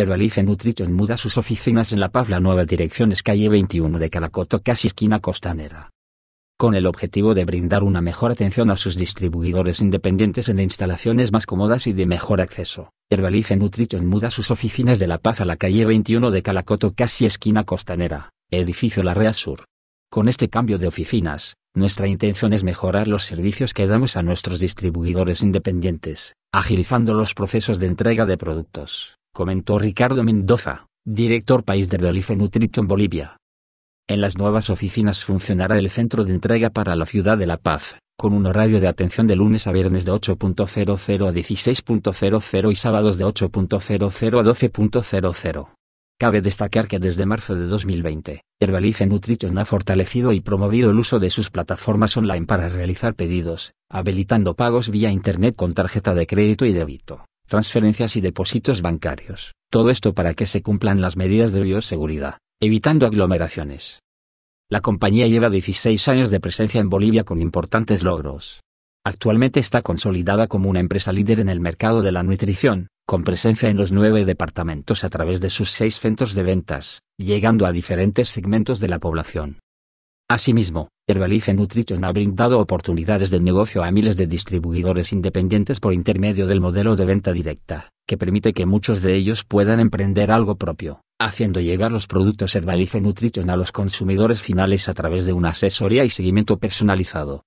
Herbalife Nutrition muda sus oficinas en La Paz. La nueva dirección es calle 21 de Calacoto, casi esquina costanera. Con el objetivo de brindar una mejor atención a sus distribuidores independientes en instalaciones más cómodas y de mejor acceso, Herbalife Nutrition muda sus oficinas de La Paz a la calle 21 de Calacoto, casi esquina costanera, edificio La Rea Sur. Con este cambio de oficinas, nuestra intención es mejorar los servicios que damos a nuestros distribuidores independientes, agilizando los procesos de entrega de productos comentó Ricardo Mendoza, director país de Herbalife Nutrition Bolivia. En las nuevas oficinas funcionará el centro de entrega para la ciudad de La Paz, con un horario de atención de lunes a viernes de 8.00 a 16.00 y sábados de 8.00 a 12.00. Cabe destacar que desde marzo de 2020, Herbalife Nutrition ha fortalecido y promovido el uso de sus plataformas online para realizar pedidos, habilitando pagos vía Internet con tarjeta de crédito y débito, transferencias y depósitos bancarios. Todo esto para que se cumplan las medidas de bioseguridad, evitando aglomeraciones. La compañía lleva 16 años de presencia en Bolivia con importantes logros. Actualmente está consolidada como una empresa líder en el mercado de la nutrición, con presencia en los nueve departamentos a través de sus seis centros de ventas, llegando a diferentes segmentos de la población. Asimismo, Herbalife Nutrition ha brindado oportunidades de negocio a miles de distribuidores independientes por intermedio del modelo de venta directa, que permite que muchos de ellos puedan emprender algo propio, haciendo llegar los productos Herbalife Nutrition a los consumidores finales a través de una asesoría y seguimiento personalizado.